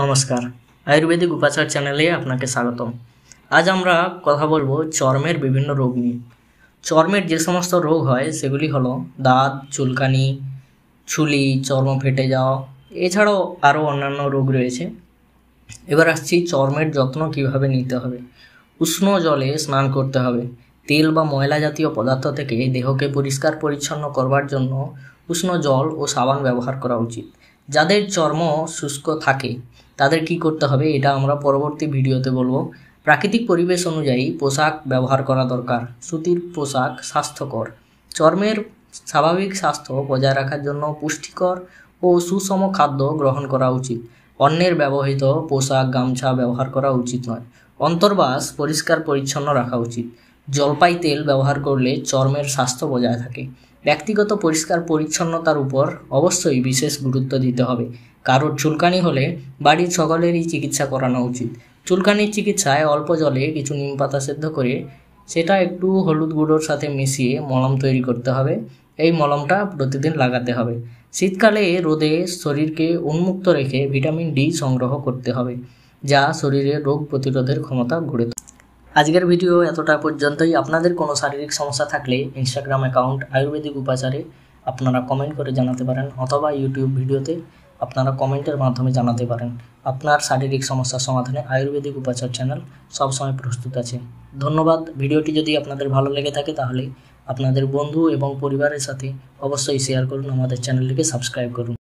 নমস্কার আয়ুর্বেদিক উপাচার চ্যানেলে আপনাকে স্বাগতম আজ আমরা কথা বলবো চর্মের বিভিন্ন রোগ নিয়ে চর্মের যে সমস্ত রোগ হয় সেগুলি হলো দাঁত চুলকানি ছুলি চর্ম ফেটে যাওয়া এছাড়াও আরও অন্যান্য রোগ রয়েছে এবার আসছি চর্মের যত্ন কিভাবে নিতে হবে উষ্ণ জলে স্নান করতে হবে তেল বা ময়লা জাতীয় পদার্থ থেকে দেহকে পরিষ্কার পরিচ্ছন্ন করবার জন্য উষ্ণ জল ও সাবান ব্যবহার করা উচিত যাদের চর্ম শুষ্ক থাকে তাদের কি করতে হবে এটা আমরা পরবর্তী ভিডিওতে বলবো প্রাকৃতিক পরিবেশ অনুযায়ী পোশাক ব্যবহার করা দরকার সুতির পোশাক স্বাস্থ্যকর চর্মের স্বাভাবিক স্বাস্থ্য বজায় রাখার জন্য পুষ্টিকর ও সুষম খাদ্য গ্রহণ করা উচিত অন্যের ব্যবহৃত পোশাক গামছা ব্যবহার করা উচিত নয় অন্তর্বাস পরিষ্কার পরিচ্ছন্ন রাখা উচিত জলপাই তেল ব্যবহার করলে চর্মের স্বাস্থ্য বজায় থাকে ব্যক্তিগত পরিষ্কার পরিচ্ছন্নতার উপর অবশ্যই বিশেষ গুরুত্ব দিতে হবে কারোর চুলকানি হলে বাড়ির সকলেরই চিকিৎসা করানো উচিত চুলকানির চিকিৎসায় অল্প জলে কিছু নিম পাতা সেদ্ধ করে সেটা একটু হলুদ গুঁড়োর সাথে মিশিয়ে মলম তৈরি করতে হবে এই মলমটা প্রতিদিন লাগাতে হবে শীতকালে রোদে শরীরকে উন্মুক্ত রেখে ভিটামিন ডি সংগ্রহ করতে হবে যা শরীরে রোগ প্রতিরোধের ক্ষমতা গড়ে আজকের ভিডিও এতটা পর্যন্তই আপনাদের কোনো শারীরিক সমস্যা থাকলে ইনস্টাগ্রাম অ্যাকাউন্ট আয়ুর্বেদিক উপাচারে আপনারা কমেন্ট করে জানাতে পারেন অথবা ইউটিউব ভিডিওতে আপনারা কমেন্টের মাধ্যমে জানাতে পারেন আপনার শারীরিক সমস্যার সমাধানে আয়ুর্বেদিক উপাচার চ্যানেল সবসময় প্রস্তুত আছে ধন্যবাদ ভিডিওটি যদি আপনাদের ভালো লেগে থাকে তাহলে আপনাদের বন্ধু এবং পরিবারের সাথে অবশ্যই শেয়ার করুন আমাদের চ্যানেলটিকে সাবস্ক্রাইব করুন